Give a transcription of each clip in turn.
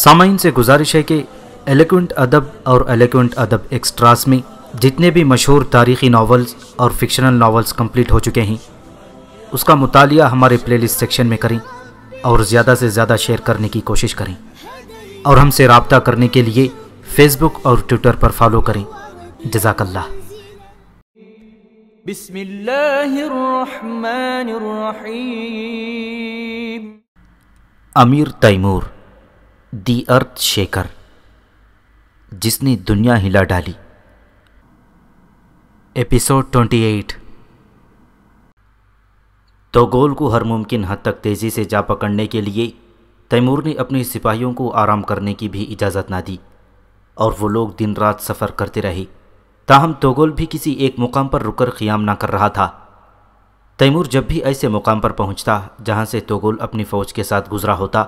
सामाइन से गुजारिश है कि एलिक्वेंट अदब और एलिक्वेंट अदब एक्स्ट्रास में जितने भी मशहूर तारीखी नावल्स और फिक्शनल नावल्स कंप्लीट हो चुके हैं उसका मुतालिया हमारे लिस्ट सेक्शन में करें और ज़्यादा से ज़्यादा शेयर करने की कोशिश करें और हमसे रबता करने के लिए फेसबुक और ट्विटर पर फॉलो करें जजाकल्ला अमीर तैमूर दी अर्थ शेकर जिसने दुनिया हिला डाली एपिसोड 28 तो गोल को हर मुमकिन हद तक तेज़ी से जा पकड़ने के लिए तैमूर ने अपने सिपाहियों को आराम करने की भी इजाज़त ना दी और वो लोग दिन रात सफ़र करते रहे ताहम तोगोल भी किसी एक मुकाम पर रुककर क़ियाम ना कर रहा था तैमूर जब भी ऐसे मुकाम पर पहुंचता जहां से तोगोल अपनी फ़ौज के साथ गुजरा होता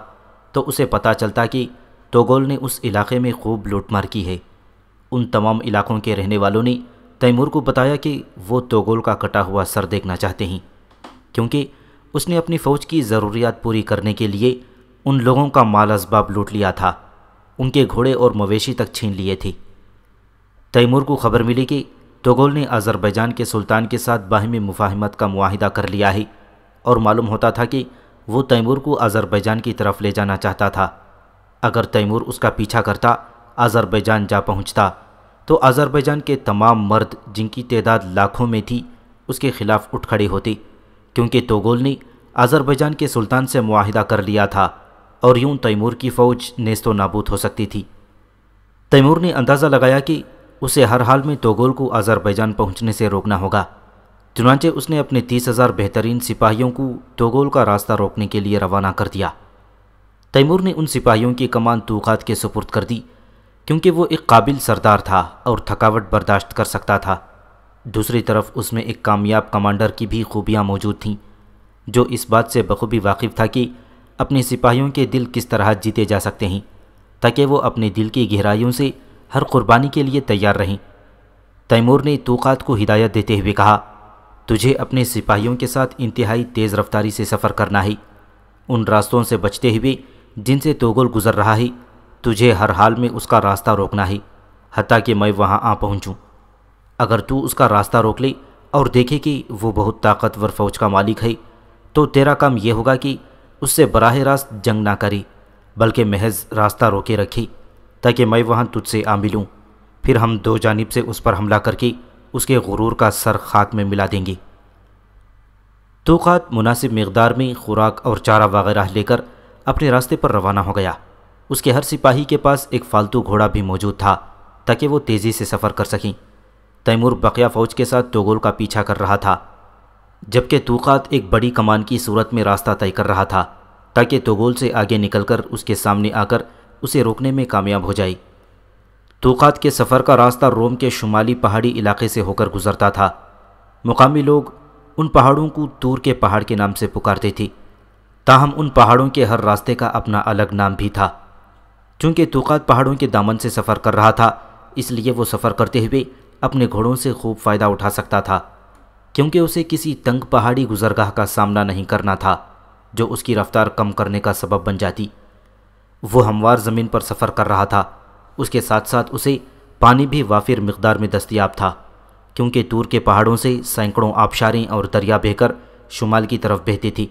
तो उसे पता चलता कि तोगोल ने उस इलाके में खूब लूटमार की है उन तमाम इलाकों के रहने वालों ने तैमूर को बताया कि वो तोगोल का कटा हुआ सर देखना चाहते हैं क्योंकि उसने अपनी फ़ौज की ज़रूरियात पूरी करने के लिए उन लोगों का माल इसबाब लूट लिया था उनके घोड़े और मवेशी तक छीन लिए थे तैमूर को खबर मिली कि तोगोल ने अज़रबैजान के सुल्तान के साथ बाहमी मुफाहमत का माहिदा कर लिया है और मालूम होता था कि वो तैमूर को अज़रबैजान की तरफ ले जाना चाहता था अगर तैमूर उसका पीछा करता अज़रबैजान जा पहुंचता तो अज़रबैजान के तमाम मर्द जिनकी तदाद लाखों में थी उसके खिलाफ उठ खड़ी होती क्योंकि तोगोल ने अज़रबैजान के सुल्तान से माहिदा कर लिया था और यूं तैमूर की फ़ौज नेस्तो नाबूद हो सकती थी तैमूर ने अंदाज़ा लगाया कि उसे हर हाल में तोगोल को अज़रबैजान पहुँचने से रोकना होगा चुनाचे उसने अपने तीस हज़ार बेहतरीन सिपाहियों को तोगोल का रास्ता रोकने के लिए रवाना कर दिया तैमूर ने उन सिपाहियों की कमान तूकात के सुपुर्द कर दी क्योंकि वो एक काबिल सरदार था और थकावट बर्दाश्त कर सकता था दूसरी तरफ उसमें एक कामयाब कमांडर की भी खूबियाँ मौजूद थीं जो इस बात से बखूबी वाकिफ़ था कि अपने सिपाहियों के दिल किस तरह जीते जा सकते हैं ताकि वो अपने दिल की गहराइयों से हर कुर्बानी के लिए तैयार रहें तैमूर ने तूक़ात को हिदायत देते हुए कहा तुझे अपने सिपाहियों के साथ इंतहाई तेज़ रफ्तारी से सफ़र करना ही उन रास्तों से बचते हुए जिनसे तोगल गुज़र रहा ही तुझे हर हाल में उसका रास्ता रोकना ही हती कि मैं वहाँ आ पहुँचूँ अगर तू उसका रास्ता रोक ले और देखे कि वो बहुत ताकतवर फ़ौज का मालिक है तो तेरा काम यह होगा कि उससे बराह रास्त जंग ना करी बल्कि महज रास्ता रोके रखी ताकि मैं वहाँ तुझसे आ मिलूँ फिर हम दो जानब से उस पर हमला करके उसके गुरूर का सर खाक में मिला देंगी खात मुनासिब मकदार में खुराक और चारा वगैरह लेकर अपने रास्ते पर रवाना हो गया उसके हर सिपाही के पास एक फालतू घोड़ा भी मौजूद था ताकि वो तेज़ी से सफ़र कर सकें तैमूर बकिया फ़ौज के साथ टोगोल का पीछा कर रहा था जबकि तूक़ात एक बड़ी कमान की सूरत में रास्ता तय कर रहा था ताकि तोगोल से आगे निकलकर उसके सामने आकर उसे रोकने में कामयाब हो जाए तूक़ात के सफ़र का रास्ता रोम के शुमाली पहाड़ी इलाके से होकर गुजरता था मुकामी लोग उन पहाड़ों को तूर के पहाड़ के नाम से पुकारते थे ताहम उन पहाड़ों के हर रास्ते का अपना अलग नाम भी था चूँकि तूक़ात पहाड़ों के दामन से सफ़र कर रहा था इसलिए वो सफ़र करते हुए अपने घोड़ों से खूब फ़ायदा उठा सकता था क्योंकि उसे किसी तंग पहाड़ी गुजरगाह का सामना नहीं करना था जो उसकी रफ़्तार कम करने का सबब बन जाती वो हमवार ज़मीन पर सफ़र कर रहा था उसके साथ साथ उसे पानी भी वाफिर मकदार में दस्तियाब था क्योंकि दूर के पहाड़ों से सैकड़ों आबशारें और दरिया बहकर शुमाल की तरफ बहती थी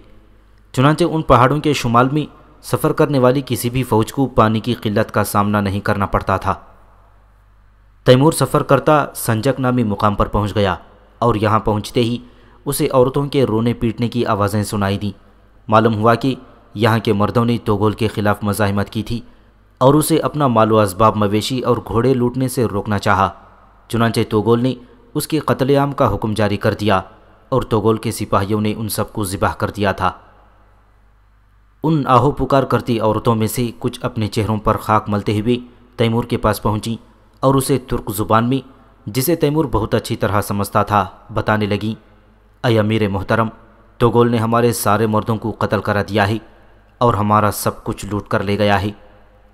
चुनाचे उन पहाड़ों के शुमाल में सफ़र करने वाली किसी भी फ़ौज को पानी की किल्लत का सामना नहीं करना पड़ता था तैमूर सफ़र करता संजक नामी मुकाम पर पहुंच गया और यहाँ पहुँचते ही उसे औरतों के रोने पीटने की आवाज़ें सुनाई दीं मालूम हुआ कि यहाँ के मर्दों ने तोगोल के ख़िलाफ़ मज़ाहमत की थी और उसे अपना मालो असबाब मवेशी और घोड़े लूटने से रोकना चाहा चुनाचे तोगोल ने उसके कत्लेआम का हुक्म जारी कर दिया और तोगोल के सिपाहियों ने उन सबको ज़िबाह कर दिया था उन आहो पुकार करती औरतों में से कुछ अपने चेहरों पर खाक मलते हुए तैमूर के पास पहुंची और उसे तुर्क ज़ुबान में जिसे तैमूर बहुत अच्छी तरह समझता था बताने लगी अय अमीर मोहतरम तोगोल ने हमारे सारे मर्दों को कत्ल करा दिया है और हमारा सब कुछ लूट कर ले गया है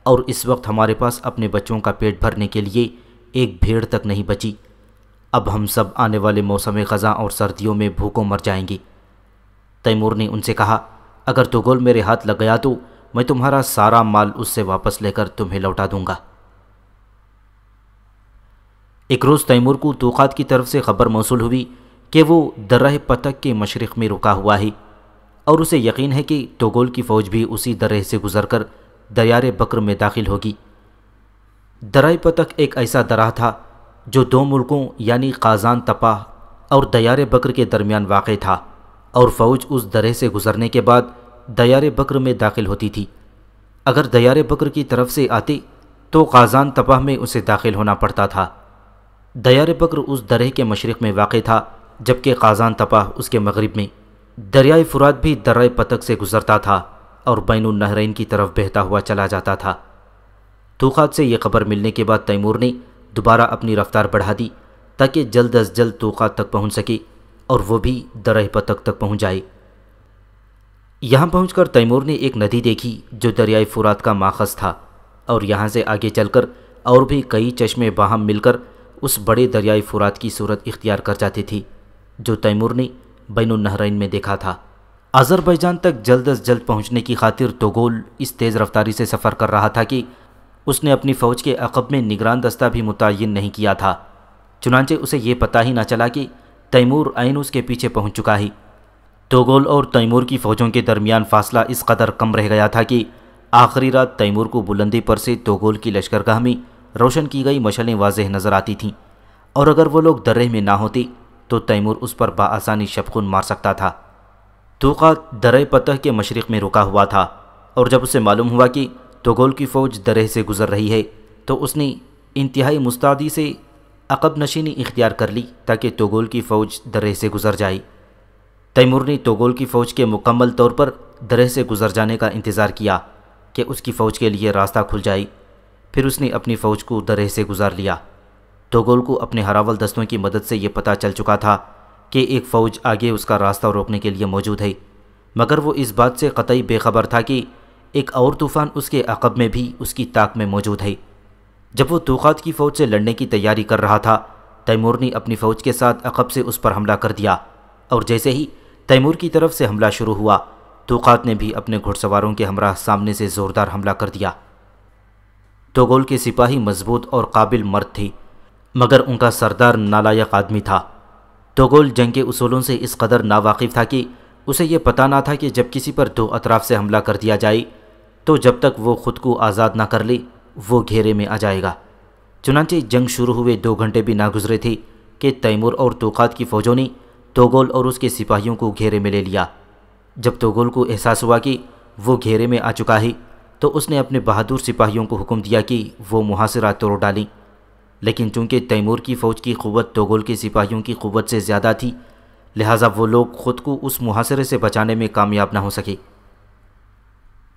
और इस वक्त हमारे पास अपने बच्चों का पेट भरने के लिए एक भेड़ तक नहीं बची अब हम सब आने वाले मौसम ख़ज़ा और सर्दियों में भूखों मर जाएंगे तैमूर ने उनसे कहा अगर तुगोल मेरे हाथ लग गया तो मैं तुम्हारा सारा माल उससे वापस लेकर तुम्हें लौटा दूंगा एक रोज़ तैमूर को तोक़ात की तरफ से ख़बर मौसू हुई कि वो दर्रह पतक के मशरक़ में रुका हुआ है और उसे यकीन है कि तोगोल की फ़ौज भी उसी दर्रे से गुजर कर दरियार बकर में दाखिल होगी दराई पतक एक ऐसा दरा था जो दो मुल्कों यानी काजान तपाह और दयार बकर के दरमियान वाक़ था और फ़ौज उस दरे से गुज़रने के बाद दयार बकर में दाखिल होती थी अगर दयार बकर की तरफ से आती तो काजान तपाह में उसे दाखिल होना पड़ता था दया बकर उस दरे के मशरक़ में वाक़ था जबकि काजान तपाह उसके मगरब में दरियाए फुरात भी दर्रा पतक से गुज़रता था और बैन नहरैन की तरफ बहता हुआ चला जाता था तूखात से यह खबर मिलने के बाद तैमूर ने दोबारा अपनी रफ्तार बढ़ा दी ताकि जल्द अज जल्द तूखात तक पहुंच सके और वह भी दरह पतक तक पहुंच जाए यहाँ पहुँच तैमूर ने एक नदी देखी जो दरियाए फुरात का माखज था और यहाँ से आगे चलकर और भी कई चश्मे बाहम मिलकर उस बड़े दरियाए फुरात की सूरत इख्तियार कर जाती थी जो तैमूर ने बैन नहरैन में देखा था अज़रबैजान तक जल्द अज जल्द पहुँचने की खातिर तोगोल इस तेज़ रफ्तारी से सफ़र कर रहा था कि उसने अपनी फ़ौज के अकब में निगरान दस्ता भी मुतन नहीं किया था चुनाचे उसे यह पता ही ना चला कि तैमूर आइन उसके पीछे पहुँच चुका ही तोगोल और तैमूर की फ़ौजों के दरमियान फासला इस कदर कम रह गया था कि आखिरी रात तैमूर को बुलंदी पर से तोगोल की लश्कर गहमी रोशन की गई मशलें वाजह नज़र आती थीं और अगर वो लोग दर्रे में ना होती तो तैमूर उस पर बासानी शबखुन मार सकता था तोका दर पतह के मशरक़ में रुका हुआ था और जब उसे मालूम हुआ कि तोगोल की फ़ौज दरे से गुज़र रही है तो उसने इंतहाई मुस्तादी से अकब नशीनी इख्तियार कर ली ताकि तोगोल की फ़ौज दरे से गुज़र जाए तैमूर ने तोगोल की फ़ौज के मुकम्मल तौर पर दरह से गुज़र जाने का इंतज़ार किया कि उसकी फ़ौज के लिए रास्ता खुल जाए फिर उसने अपनी फ़ौज को दरे से गुज़ार लिया तोगोल को अपने हरावल दस्तों की मदद से ये पता चल चुका था कि एक फ़ौज आगे उसका रास्ता रोकने के लिए मौजूद है मगर वो इस बात से कतई बेखबर था कि एक और तूफ़ान उसके अकब में भी उसकी ताक में मौजूद है जब वो तूक़ात की फ़ौज से लड़ने की तैयारी कर रहा था तैमूर ने अपनी फ़ौज के साथ अकब से उस पर हमला कर दिया और जैसे ही तैमूर की तरफ से हमला शुरू हुआ तूक़ात ने भी अपने घुड़सवारों के हमरा सामने से ज़ोरदार हमला कर दिया तोगोल के सिपाही मजबूत और काबिल मर्द थे मगर उनका सरदार नालायक आदमी था तोगोल जंग के उसूलों से इस कदर नावाकिफ था कि उसे यह पता ना था कि जब किसी पर दो अतराफ से हमला कर दिया जाए तो जब तक वो ख़ुद को आज़ाद ना कर ले वो घेरे में आ जाएगा चुनाचे जंग शुरू हुए दो घंटे भी ना गुजरे थे कि तैमूर और तोकात की फ़ौजों ने तोगोल और उसके सिपाहियों को घेरे में ले लिया जब तोगोल को एहसास हुआ कि वो घेरे में आ चुका है तो उसने अपने बहादुर सिपाहियों को हुक्म दिया कि वो मुहासरा तोड़ डालें लेकिन चूंकि तैमूर की फ़ौज की क़वत तोगोल के सिपाहियों की क़वत से ज़्यादा थी लिहाजा वो लोग ख़ुद को उस मुहासरे से बचाने में कामयाब ना हो सके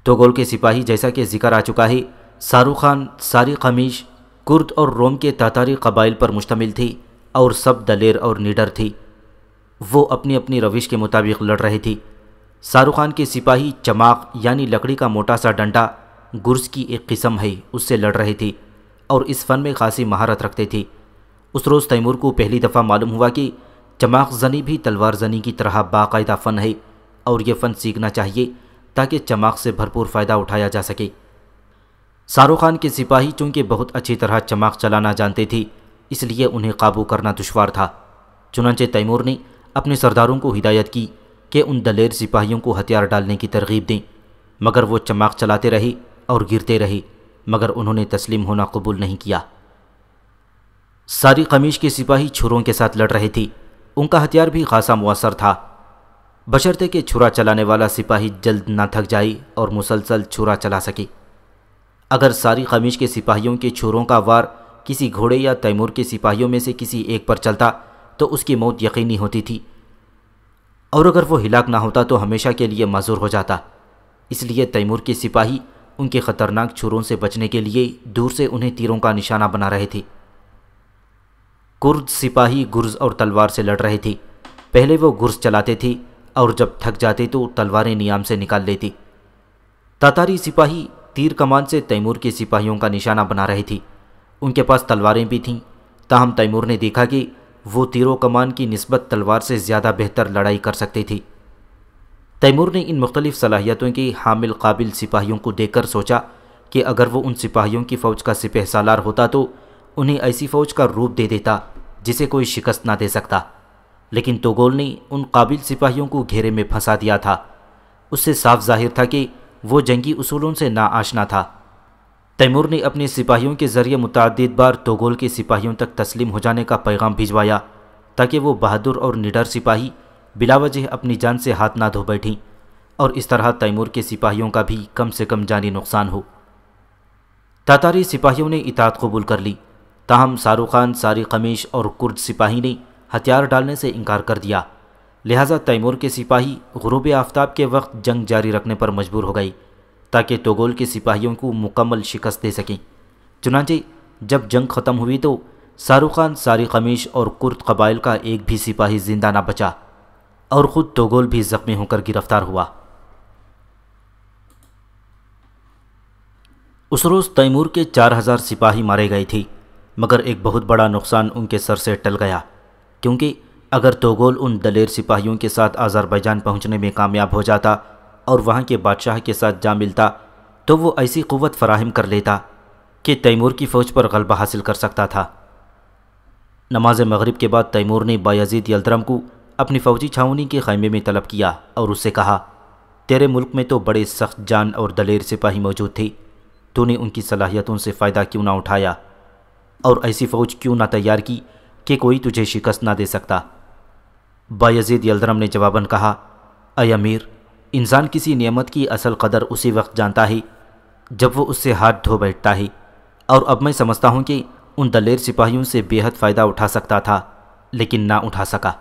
तोगोल के सिपाही जैसा कि जिक्र आ चुका है शाहरुख खान सारी खमीश कुर्द और रोम के तातारी कबाइल पर मुश्तमिल थी और सब दलेर और निडर थी वो अपनी अपनी रविश के मुताबिक लड़ रही थी शाहरुख खान के सिपाही चमाक यानी लकड़ी का मोटा सा डंडा गुर्स की एक किस्म है उससे लड़ रही थी और इस फ़न में खासी महारत रखते थे उस रोज़ तैमूर को पहली दफ़ा मालूम हुआ कि चमाक जनी भी तलवार जनी की तरह बाकायदा फ़न है और यह फ़न सीखना चाहिए ताकि चमाक से भरपूर फ़ायदा उठाया जा सके शाहरुख खान के सिपाही चूंकि बहुत अच्छी तरह चमाक चलाना जानते थे इसलिए उन्हें काबू करना दुशवार था चुनाचे तैमूर ने अपने सरदारों को हिदायत की कि उन दलेर सिपाहियों को हथियार डालने की तरगीब दें मगर वो चमाक चलाते रहे और गिरते रहे मगर उन्होंने तस्लीम होना कबूल नहीं किया सारी कमीज के सिपाही छुरों के साथ लड़ रहे थी उनका हथियार भी खासा मवसर था बशर्ते के छुरा चलाने वाला सिपाही जल्द ना थक जाए और मुसलसल छुरा चला सके अगर सारी कमीज के सिपाहियों के छुरों का वार किसी घोड़े या तैमूर के सिपाहियों में से किसी एक पर चलता तो उसकी मौत यकीनी होती थी और अगर वो हिलाक ना होता तो हमेशा के लिए मजूर हो जाता इसलिए तैमूर के सिपाही उनके खतरनाक छुरों से बचने के लिए दूर से उन्हें तीरों का निशाना बना रहे थे कुर्द सिपाही गुर्ज और तलवार से लड़ रहे थे पहले वो गुर्ज चलाते थे और जब थक जाते तो तलवारें नियाम से निकाल लेती तातारी सिपाही तीर कमान से तैमूर के सिपाहियों का निशाना बना रहे थे उनके पास तलवारें भी थीं ताहम तैमूर ने देखा कि वो तीरों कमान की नस्बत तलवार से ज़्यादा बेहतर लड़ाई कर सकती थी तैमूर ने इन मुख्तलिफ सलाहियतों की हामिल काबिल सिपाहियों को देखकर सोचा कि अगर वो उन सिपाहियों की फ़ौज का सिपह सालार होता तो उन्हें ऐसी फ़ौज का रूप दे देता जिसे कोई शिकस्त ना दे सकता लेकिन तोगोल ने उन काबिल सिपाहियों को घेरे में फंसा दिया था उससे साफ जाहिर था कि वो जंगी उसूलों से ना आशना था तैमूर ने अपने सिपाहियों के ज़रिए मुतद बार तोगोल के सिपाहियों तक तस्लीम हो जाने का पैगाम भिजवाया ताकि वो बहादुर और निडर सिपाही बिलावजह अपनी जान से हाथ ना धो बैठी और इस तरह तैमूर के सिपाहियों का भी कम से कम जानी नुकसान हो तातारी सिपाहियों ने इतात कबूल कर ली ताहम शाहरुख खान सारी कमीश और कुर्द सिपाही ने हथियार डालने से इनकार कर दिया लिहाजा तैमूर के सिपाही गरूब आफ्ताब के वक्त जंग जारी रखने पर मजबूर हो गई ताकि तोगोल के सिपाहियों को मुकम्मल शिकस्त दे सकें चुनाचे जब जंग ख़त्म हुई तो शाहरुख खान सारी कमीश और कुर्द कबाइल का एक भी सिपाही जिंदा ना बचा और ख़ुद तोगोल भी ज़ख्मी होकर गिरफ्तार हुआ उस रोज़ तैमूर के 4000 सिपाही मारे गए थे मगर एक बहुत बड़ा नुकसान उनके सर से टल गया क्योंकि अगर तोगोल उन दलेर सिपाहियों के साथ आज़रबैजान पहुंचने में कामयाब हो जाता और वहां के बादशाह के साथ जा मिलता तो वो ऐसी क़वत फराहम कर लेता कि तैमूर की फ़ौज पर गलबा हासिल कर सकता था नमाज मगरिब के बाद तैमूर ने बायजीद यलदरम को अपनी फौजी छावनी के खैमे में तलब किया और उससे कहा तेरे मुल्क में तो बड़े सख्त जान और दलेर सिपाही मौजूद थे तूने उनकी सलाहियतों से फ़ायदा क्यों ना उठाया और ऐसी फ़ौज क्यों ना तैयार की कि कोई तुझे शिकस्त ना दे सकता बायजीद यलदरम ने जवाबन कहा अय अमीर इंसान किसी नियमत की असल कदर उसी वक्त जानता है जब वो उससे हाथ धो बैठता है और अब मैं समझता हूँ कि उन दलेर सिपाहियों से बेहद फ़ायदा उठा सकता था लेकिन ना उठा सका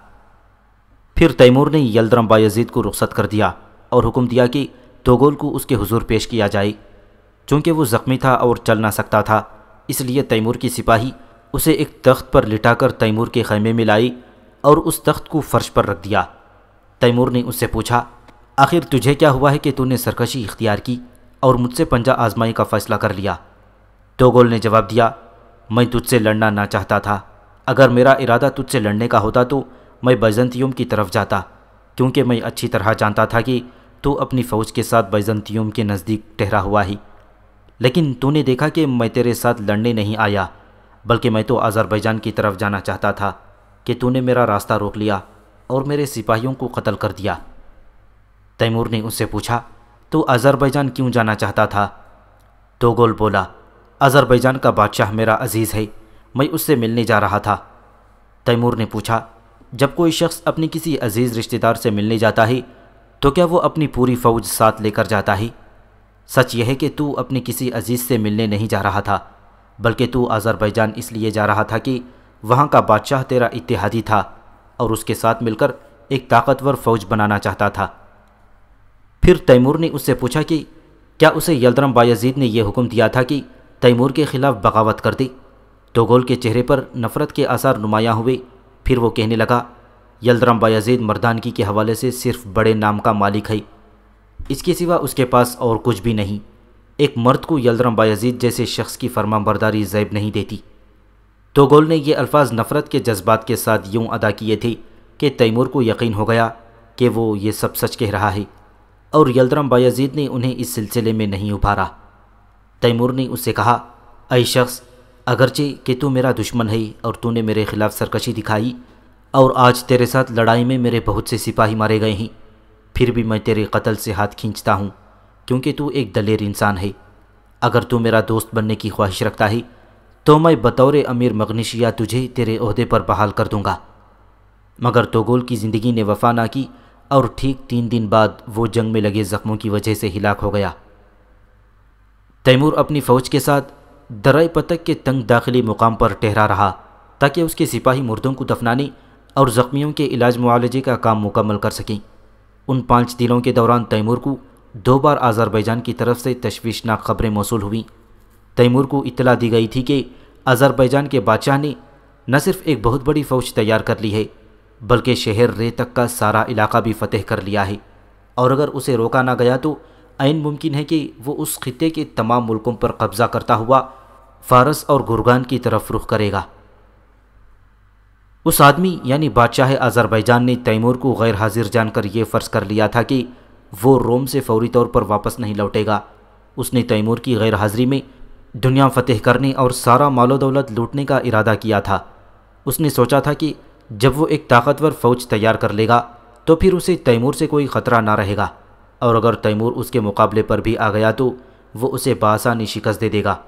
फिर तैमूर ने यलदरम बायजीद को रुख्सत कर दिया और हुक्म दिया कि दोगोल को उसके हुजूर पेश किया जाए चूँकि वो ज़ख्मी था और चल ना सकता था इसलिए तैमूर की सिपाही उसे एक तख्त पर लिटाकर तैमूर के खैमे में लाई और उस तख्त को फर्श पर रख दिया तैमूर ने उससे पूछा आखिर तुझे क्या हुआ है कि तूने सरकशी इख्तियार की और मुझसे पंजा आजमाई का फ़ैसला कर लिया दोगोल ने जवाब दिया मैं तुझसे लड़ना ना चाहता था अगर मेरा इरादा तुझसे लड़ने का होता तो मैं बैजंतियम की तरफ जाता क्योंकि मैं अच्छी तरह जानता था कि तू अपनी फ़ौज के साथ बैजंतियम के नज़दीक ठहरा हुआ ही लेकिन तूने देखा कि मैं तेरे साथ लड़ने नहीं आया बल्कि मैं तो आज़रबैजान की तरफ जाना चाहता था कि तूने मेरा रास्ता रोक लिया और मेरे सिपाहियों को कत्ल कर दिया तैमूर ने उससे पूछा तो अजरबैजान क्यों जाना चाहता था दोगोल तो बोला आज़रबैजान का बादशाह मेरा अजीज़ है मैं उससे मिलने जा रहा था तैमूर ने पूछा जब कोई शख्स अपने किसी अजीज़ रिश्तेदार से मिलने जाता है तो क्या वो अपनी पूरी फ़ौज साथ लेकर जाता है सच यह है कि तू अपने किसी अजीज़ से मिलने नहीं जा रहा था बल्कि तू आज़रबैजान इसलिए जा रहा था कि वहाँ का बादशाह तेरा इतिहादी था और उसके साथ मिलकर एक ताकतवर फ़ौज बनाना चाहता था फिर तैमूर ने उससे पूछा कि क्या उसे यलदरम बायजीद ने यह हुक्म दिया था कि तैमूर के ख़िलाफ़ बगावत कर दी तोगोल के चेहरे पर नफ़रत के आसार नुमायाँ हुए फिर वो कहने लगा यलदराम बायाजीद मर्दानगी के हवाले से सिर्फ बड़े नाम का मालिक है इसके सिवा उसके पास और कुछ भी नहीं एक मर्द को यलदराम बायाजीद जैसे शख्स की फर्मा बरदारी जैब नहीं देती तोगोल ने ये अल्फाज नफ़रत के जज्बात के साथ यूँ अदा किए थे कि तैमूर को यकीन हो गया कि वो ये सब सच कह रहा है और यलदराम बायाजीद ने उन्हें इस सिलसिले में नहीं उभारा तैमूर ने उससे कहा अई शख्स अगरचे कि तू मेरा दुश्मन है और तूने मेरे खिलाफ सरकशी दिखाई और आज तेरे साथ लड़ाई में मेरे बहुत से सिपाही मारे गए हैं फिर भी मैं तेरे कत्ल से हाथ खींचता हूँ क्योंकि तू एक दलेर इंसान है अगर तू मेरा दोस्त बनने की ख्वाहिश रखता है तो मैं बतौर अमीर मगनीशिया तुझे तेरे अहदे पर बहाल कर दूँगा मगर तोगोल की ज़िंदगी ने वफा ना की और ठीक तीन दिन बाद वो जंग में लगे ज़ख्मों की वजह से हिलाक हो गया तैमूर अपनी फ़ौज के साथ दर्रा पतक के तंग दाखिली मुकाम पर ठहरा रहा ताकि उसके सिपाही मुर्दों को दफनाने और ज़ख्मियों के इलाज मुआवजे का काम मुकम्मल कर सकें उन पाँच दिनों के दौरान तैमूर को दो बार आज़रबैजान की तरफ से तशवीशनाक खबरें मौसू हुईं तैमूर को इतला दी गई थी कि आज़रबैजान के बादशाह ने न सिर्फ एक बहुत बड़ी फ़ौज तैयार कर ली है बल्कि शहर रे तक का सारा इलाका भी फतेह कर लिया है और अगर उसे रोका ना गया तो आन मुमकिन है कि वो उस खत्े के तमाम मुल्कों पर कब्ज़ा करता हुआ फारस और गुरगान की तरफ रुख करेगा उस आदमी यानी बादशाह आज़रबैजान ने तैमूर को गैर हाजिर जानकर यह फ़र्ज़ कर लिया था कि वो रोम से फौरी तौर पर वापस नहीं लौटेगा उसने तैमूर की गैर हाज़िरी में दुनिया फतेह करने और सारा मालो दौलत लूटने का इरादा किया था उसने सोचा था कि जब वो एक ताकतवर फ़ौज तैयार कर लेगा तो फिर उसे तैमूर से कोई ख़तरा ना रहेगा और अगर तैमूर उसके मुकाबले पर भी आ गया तो वो उसे बासानी शिकस्त दे देगा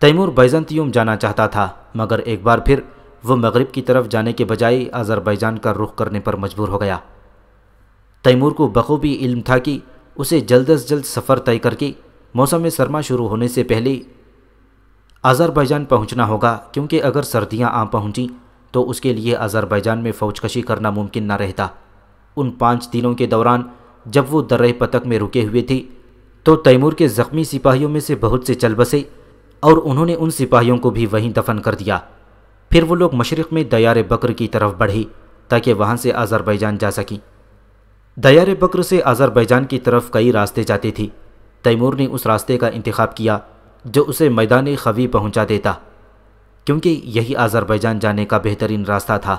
तैमूर बैजंतीम जाना चाहता था मगर एक बार फिर वो मगरब की तरफ जाने के बजाय अजरबैजान का रुख करने पर मजबूर हो गया तैमूर को बखूबी इल्म था कि उसे जल्द अज जल्द सफ़र तय करके मौसम सरमा शुरू होने से पहले अजरबैजान पहुंचना होगा क्योंकि अगर सर्दियां आ पहुंची तो उसके लिए अजरबैजान में फ़ौजकशी करना मुमकिन न रहता उन पाँच दिनों के दौरान जब वो दर्रे पतक में रुके हुए थे तो तैमूर के ज़ख्मी सिपाहियों में से बहुत से चल बसे और उन्होंने उन सिपाहियों को भी वहीं दफन कर दिया फिर वो लोग मशरक़ में दयार बकर की तरफ बढ़े ताकि वहाँ से आज़रबैजान जा सकें दयार बकर से आज़रबैजान की तरफ कई रास्ते जाते थे तैमूर ने उस रास्ते का इंतखब किया जो उसे मैदान खवी पहुँचा देता क्योंकि यही आज़रबैजान जाने का बेहतरीन रास्ता था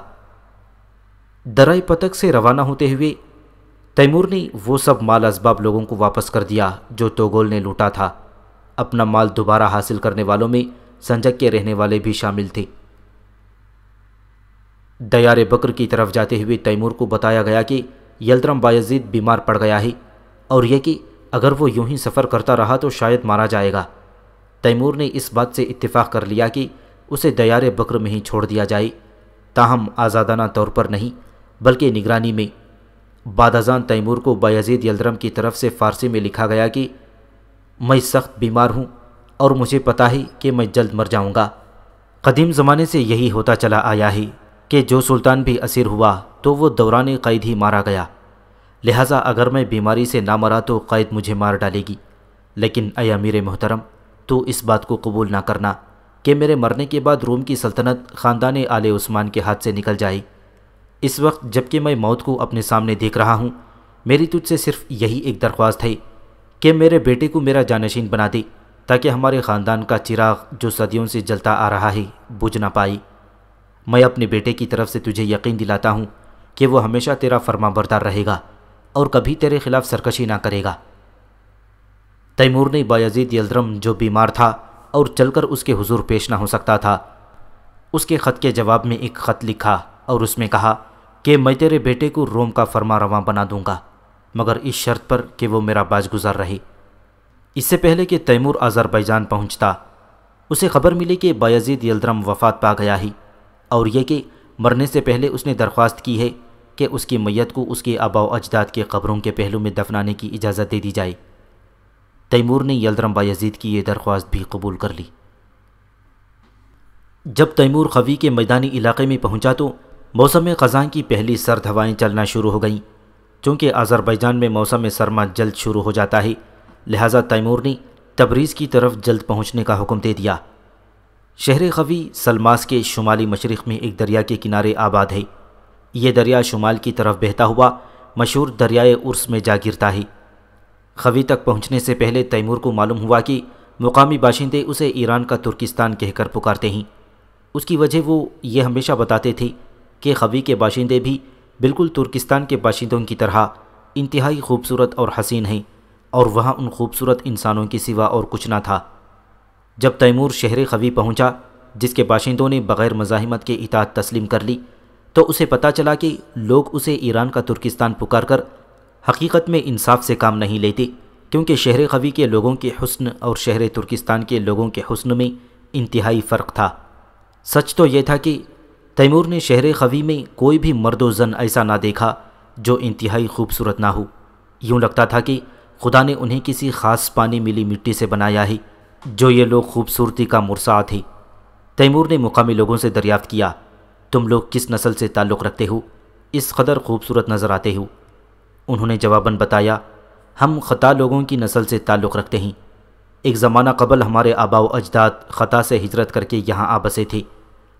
दराई पतक से रवाना होते हुए तैमूर ने वो सब माल इसबाब लोगों को वापस कर दिया जो तोगोल ने लूटा था अपना माल दोबारा हासिल करने वालों में संजक के रहने वाले भी शामिल थे दयार बकर की तरफ जाते हुए तैमूर को बताया गया कि यलतरम बायजीद बीमार पड़ गया है और यह कि अगर वो यूं ही सफ़र करता रहा तो शायद मारा जाएगा तैमूर ने इस बात से इतफ़ाक़ कर लिया कि उसे दयार बकर में ही छोड़ दिया जाए ताहम आज़ादाना तौर पर नहीं बल्कि निगरानी में बादाजान तैमूर को बायजीद यलदरम की तरफ से फ़ारसी में लिखा गया कि मैं सख्त बीमार हूँ और मुझे पता ही कि मैं जल्द मर जाऊँगा कदीम ज़माने से यही होता चला आया ही कि जो सुल्तान भी असिर हुआ तो वो दौरान कैद ही मारा गया लिहाजा अगर मैं बीमारी से ना मरा तो कैद मुझे मार डालेगी लेकिन अया मेरे मोहतरम तो इस बात को कबूल ना करना कि मेरे मरने के बाद रोम की सल्तनत ख़ानदान आले उस्मान के हाथ से निकल जाए इस वक्त जबकि मैं मौत को अपने सामने देख रहा हूँ मेरी तुझसे सिर्फ यही एक दरख्वास्त है कि मेरे बेटे को मेरा जानशीन बना दे ताकि हमारे ख़ानदान का चिराग जो सदियों से जलता आ रहा है बुझ ना पाई मैं अपने बेटे की तरफ से तुझे यकीन दिलाता हूँ कि वो हमेशा तेरा फर्मा बरदार रहेगा और कभी तेरे खिलाफ सरकशी ना करेगा तैमूर ने बायजीद यलद्रम जो बीमार था और चलकर उसके हुजूर पेश ना हो सकता था उसके ख़त के जवाब में एक ख़त लिखा और उसमें कहा कि मैं तेरे बेटे को रोम का फरमा रवा बना दूंगा मगर इस शर्त पर कि वो मेरा बाजगुजार रहे इससे पहले कि तैमूर अज़रबैजान पहुंचता उसे खबर मिली कि बायजीद यलद्रम वफात पा गया ही और यह कि मरने से पहले उसने दरख्वास्त की है कि उसकी मैयत को उसके आबाव अजदाद के खबरों के पहलू में दफनाने की इजाज़त दे दी जाए तैमूर ने यलद्रम बायजीद की यह दरख्वास्त भी कबूल कर ली जब तैमूर खवी के मैदानी इलाके में पहुंचा तो मौसम खजान की पहली सर्द हवाएं चलना शुरू हो गईं चूँकि आज़रबैजान में मौसम सरमा जल्द शुरू हो जाता है लिहाजा तैमूर ने तबरीज़ की तरफ जल्द पहुँचने का हुक्म दे दिया शहर खवी सलमास के शुमाली मशरक़ में एक दरिया के किनारे आबाद है ये दरिया शुमाल की तरफ बहता हुआ मशहूर दरियाए उर्स में जा गिरता है खवी तक पहुँचने से पहले तैमूर को मालूम हुआ कि मुकामी बाशिंदे उसे ईरान का तुर्किस्तान कहकर पुकारते हैं उसकी वजह वो ये हमेशा बताते थे के खवी के बाशिंदे भी बिल्कुल तुर्किस्तान के बाशिंदों की तरह इंतहाई खूबसूरत और हसीन हैं और वहाँ उन खूबसूरत इंसानों के सिवा और कुछ ना था जब तैमूर शहर खवी पहुँचा जिसके बाशिंदों ने बग़ैर मज़ाहमत के इतात तस्लीम कर ली तो उसे पता चला कि लोग उसे ईरान का तुर्किस्तान पुकार कर हकीकत में इंसाफ से काम नहीं लेते क्योंकि शहर खवी के लोगों के हसन और शहर तुर्किस्तान के लोगों के हसन में इंतहाई फ़र्क था सच तो यह था कि तैमूर ने शहर खवी में कोई भी मर्द जन ऐसा ना देखा जो इंतहाई खूबसूरत ना हो यूँ लगता था कि खुदा ने उन्हें किसी ख़ास पानी मिली मिट्टी से बनाया है जो ये लोग खूबसूरती का मुरसा थे तैमूर ने मुकामी लोगों से दरियाफ़्त किया तुम लोग किस नस्ल से ताल्लुक़ रखते हो इस कदर खूबसूरत नज़र आते हो उन्होंने जवाबन बताया हम ख़ता लोगों की नस्ल से ताल्लुक़ रखते हैं एक ज़माना कबल हमारे आबाव अजदाद ख़ता से हिजरत करके यहाँ आ बसे थे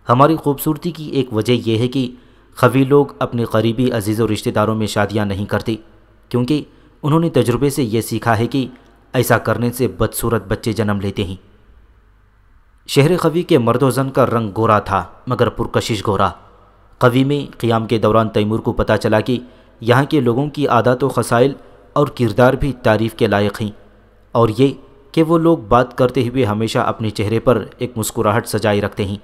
हमारी खूबसूरती की एक वजह यह है कि खवी लोग अपने करीबी अजीज़ और रिश्तेदारों में शादियाँ नहीं करते क्योंकि उन्होंने तजुर्बे से यह सीखा है कि ऐसा करने से बदसूरत बच्चे जन्म लेते हैं शहर खवी के मर्द जन का रंग गोरा था मगर पुरकशिश गोरा कवी में क़याम के दौरान तैमूर को पता चला कि यहाँ के लोगों की आदत व खसाइल और किरदार भी तारीफ़ के लायक हैं और ये कि वो लोग बात करते हुए हमेशा अपने चेहरे पर एक मुस्कुराहट सजाए रखते हैं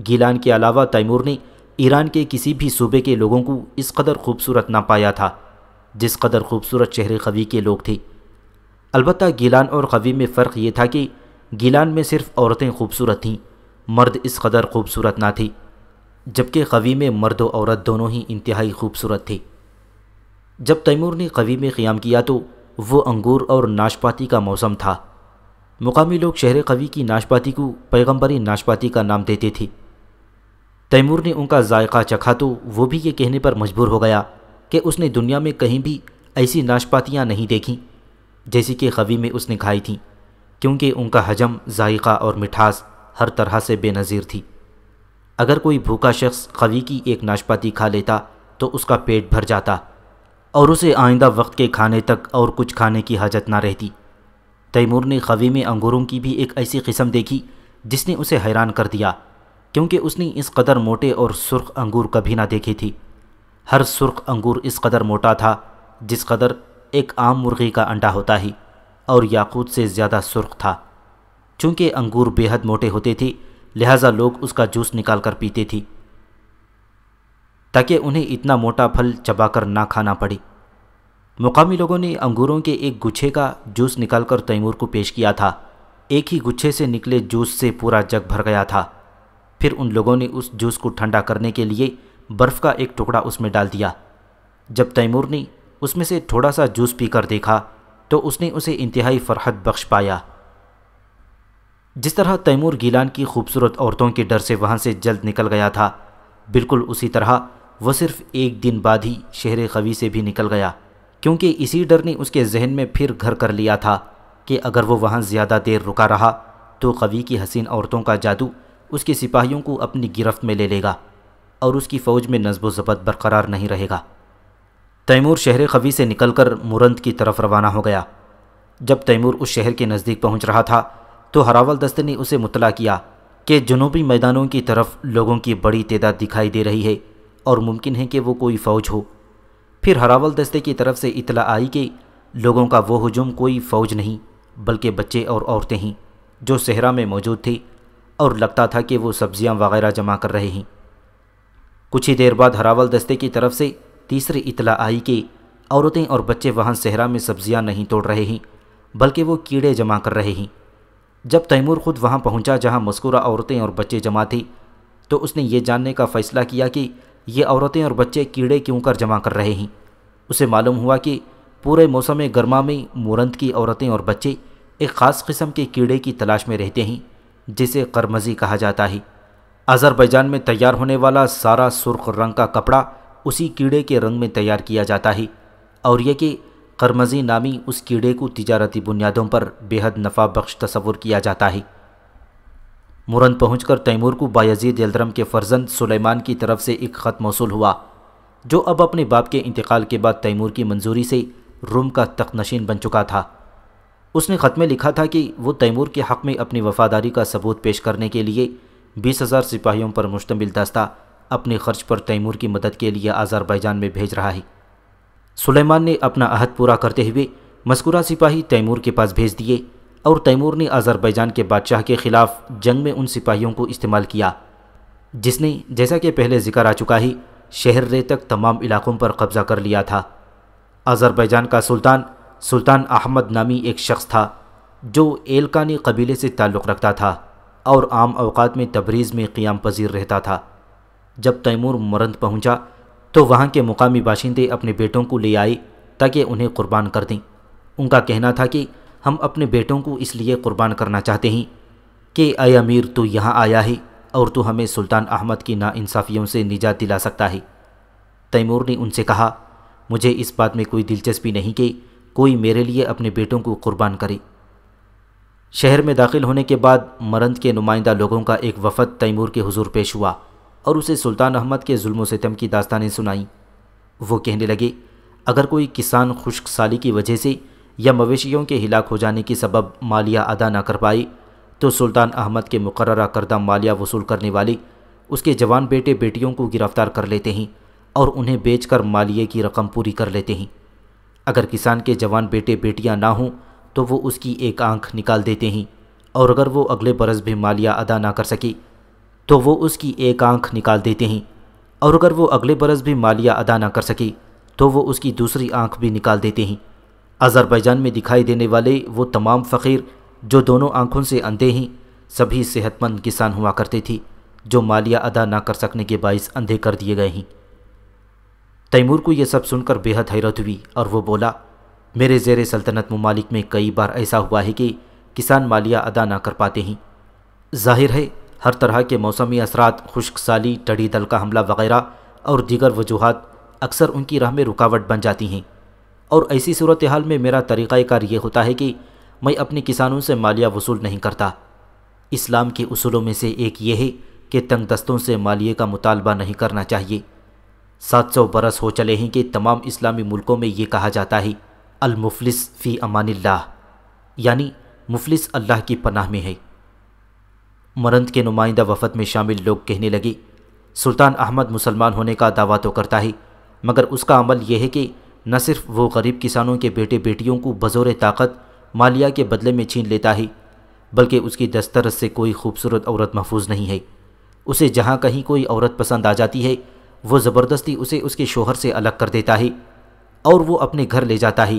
गीलान के अलावा तैमूर ने ईरान के किसी भी सूबे के लोगों को इस कदर खूबसूरत ना पाया था जिस कदर खूबसूरत चेहरे कवि के लोग थे अलबत् गीलान और कवि में फ़र्क ये था कि गीलान में सिर्फ औरतें खूबसूरत थीं मर्द इस कदर खूबसूरत ना थे जबकि कवि में मर्द और औरत दोनों ही इंतहाई खूबसूरत थे जब तैमूर ने कवि में क़्याम किया तो वो अंगूर और नाशपाती का मौसम था मुकामी लोग शहर कवि की नाशपाती को पैगम्बरी नाशपाती का नाम देते थे तैमूर ने उनका जायका चखा तो वो भी ये कहने पर मजबूर हो गया कि उसने दुनिया में कहीं भी ऐसी नाशपातियाँ नहीं देखीं जैसी कि खवी में उसने खाई थीं क्योंकि उनका हजम जायका और मिठास हर तरह से बेनज़ीर थी अगर कोई भूखा शख्स खवी की एक नाशपाती खा लेता तो उसका पेट भर जाता और उसे आइंदा वक्त के खाने तक और कुछ खाने की हाजत ना रहती तैमूर ने खवी में अंगूरों की भी एक ऐसी किस्म देखी जिसने उसे हैरान कर दिया क्योंकि उसने इस कदर मोटे और सुर्ख अंगूर कभी ना देखी थी हर सुर्ख अंगूर इस कदर मोटा था जिस कदर एक आम मुर्गी का अंडा होता ही और याकूत से ज़्यादा सुर्ख था चूँकि अंगूर बेहद मोटे होते थे लिहाजा लोग उसका जूस निकाल कर पीते थे ताकि उन्हें इतना मोटा फल चबाकर ना खाना पड़े मुकामी लोगों ने अंगूरों के एक गुच्छे का जूस निकालकर तैमूर को पेश किया था एक ही गुच्छे से निकले जूस से पूरा जग भर गया था फिर उन लोगों ने उस जूस को ठंडा करने के लिए बर्फ़ का एक टुकड़ा उसमें डाल दिया जब तैमूर ने उसमें से थोड़ा सा जूस पीकर देखा तो उसने उसे इंतहाई फरहत बख्श पाया जिस तरह तैमूर गीलान की खूबसूरत औरतों के डर से वहां से जल्द निकल गया था बिल्कुल उसी तरह वह सिर्फ एक दिन बाद ही शहर खवी से भी निकल गया क्योंकि इसी डर ने उसके जहन में फिर घर कर लिया था कि अगर वह वहां ज़्यादा देर रुका रहा तो कवि की हसीन औरतों का जादू उसके सिपाहियों को अपनी गिरफ्त में ले लेगा और उसकी फ़ौज में नजब ज़बत बरकरार नहीं रहेगा तैमूर शहर खवी से निकलकर मुरंद की तरफ रवाना हो गया जब तैमूर उस शहर के नज़दीक पहुंच रहा था तो हरावल दस्ते ने उसे मुतला किया कि जनूबी मैदानों की तरफ लोगों की बड़ी तदाद दिखाई दे रही है और मुमकिन है कि वो कोई फ़ौज हो फिर हरावल दस्ते की तरफ से इतला आई कि लोगों का वो हजूम कोई फ़ौज नहीं बल्कि बच्चे और औरतें हैं जो सहरा में मौजूद थी और लगता था कि वो सब्जियां वगैरह जमा कर रहे हैं कुछ ही देर बाद हरावल दस्ते की तरफ से तीसरी इतला आई कि औरतें और बच्चे वहाँ सहरा में सब्जियां नहीं तोड़ रहे हैं बल्कि वो कीड़े जमा कर रहे हैं जब तैमूर खुद वहाँ पहुँचा जहाँ मस्कूरा औरतें और बच्चे जमा थी तो उसने ये जानने का फ़ैसला किया कि ये औरतें और बच्चे कीड़े क्यों कर जमा कर रहे हैं उसे मालूम हुआ कि पूरे मौसम गर्मा में मुरंद की औरतें और बच्चे एक ख़ास किस्म के कीड़े की तलाश में रहते हैं जिसे करमजी कहा जाता है अज़रबैजान में तैयार होने वाला सारा सुर्ख रंग का कपड़ा उसी कीड़े के रंग में तैयार किया जाता है और यह कि करमजी नामी उस कीड़े को तजारती बुनियादों पर बेहद नफा बख्श तस्वुर किया जाता है मुरन पहुंचकर तैमूर को बायजीद यलदरम के फर्जंद सुलेमान की तरफ से एक ख़त मौसू हुआ जो अब अपने बाप के इंतकाल के बाद तैमूर की मंजूरी से रूम का तखनशीन बन चुका था उसने ख़त में लिखा था कि वो तैमूर के हक़ में अपनी वफादारी का सबूत पेश करने के लिए बीस हज़ार सिपाहियों पर मुश्तमिल दस्ता अपने खर्च पर तैमूर की मदद के लिए आज़रबाईजान में भेज रहा है सुलेमान ने अपना अहद पूरा करते हुए मस्कुरा सिपाही तैमूर के पास भेज दिए और तैमूर ने आज़रबैजान के बादशाह के ख़िलाफ़ जंग में उन सिपाहियों को इस्तेमाल किया जिसने जैसा कि पहले जिक्र आ चुका ही शहर रे तक तमाम इलाकों पर कब्ज़ा कर लिया था आज़रबैजान का सुल्तान सुल्तान अहमद नामी एक शख्स था जो एलकानी कबीले से ताल्लुक़ रखता था और आम अवकात में तबरीज़ में क़ियाम पजीर रहता था जब तैमूर मरंद पहुंचा तो वहाँ के मुकामी बाशिंदे अपने बेटों को ले आए ताकि उन्हें क़ुरबान कर दें उनका कहना था कि हम अपने बेटों को इसलिए क़ुरबान करना चाहते हैं कि अय अमीर तू यहाँ आया है और तू हमें सुल्तान अहमद की नाानसाफ़ियों से निजात दिला सकता है तैमूर ने उनसे कहा मुझे इस बात में कोई दिलचस्पी नहीं कि कोई मेरे लिए अपने बेटों को कुर्बान करे शहर में दाखिल होने के बाद मरंद के नुमाइंदा लोगों का एक वफद तैमूर के हुजूर पेश हुआ और उसे सुल्तान अहमद के जुल्म सितम की दास्तानें सुनाई वो कहने लगे अगर कोई किसान खुश्क साली की वजह से या मवेशियों के हिलाक हो जाने की सबब मालिया अदा ना कर पाए तो सुल्तान अहमद के मुकर करदा मालिया वसूल करने वाले उसके जवान बेटे बेटियों को गिरफ्तार कर लेते हैं और उन्हें बेचकर मालिए की रकम पूरी कर लेते हैं अगर किसान के जवान बेटे बेटियां ना हों तो वो उसकी एक आंख निकाल देते हैं और अगर वो अगले बरस भी मालिया अदा ना कर सकी तो वो उसकी एक आंख निकाल देते हैं और अगर वो अगले बरस भी मालिया अदा ना कर सकी तो वो उसकी दूसरी आंख भी निकाल देते हैं अज़रबैजान में दिखाई देने वाले वो तमाम फ़कीर जो दोनों आंखों से अंधे हैं सभी सेहतमंद किसान हुआ करते थे जो मालिया अदा ना कर सकने के बायस अंधे कर दिए गए हैं तैमूर को यह सब सुनकर बेहद हैरत हुई और वो बोला मेरे जेर सल्तनत ममालिक में कई बार ऐसा हुआ है कि किसान मालिया अदा ना कर पाते हैं जाहिर है हर तरह के मौसमी असरात खुश्क साली टड़ी दल का हमला वगैरह और दीगर वजूहत अक्सर उनकी राह में रुकावट बन जाती हैं और ऐसी सूरत हाल में मेरा तरीक़ाकार ये होता है कि मैं अपने किसानों से मालिया वसूल नहीं करता इस्लाम के असूलों में से एक ये है कि तंग दस्तों से मालिए का मुतालबा नहीं करना चाहिए सात सौ बरस हो चले हैं कि तमाम इस्लामी मुल्कों में ये कहा जाता है अलमुफलिस फ़ी अमान यानी मुफलिस अल्लाह की पनाह में है मरंद के नुमाइंदा वफद में शामिल लोग कहने लगे सुल्तान अहमद मुसलमान होने का दावा तो करता है मगर उसका अमल यह है कि न सिर्फ वो गरीब किसानों के बेटे बेटियों को बज़ोर ताकत मालिया के बदले में छीन लेता है बल्कि उसकी दस्तरस से कोई खूबसूरत औरत महफूज नहीं है उसे जहाँ कहीं कोई औरत पसंद आ जाती है वो ज़बरदस्ती उसे उसके शोहर से अलग कर देता है और वो अपने घर ले जाता है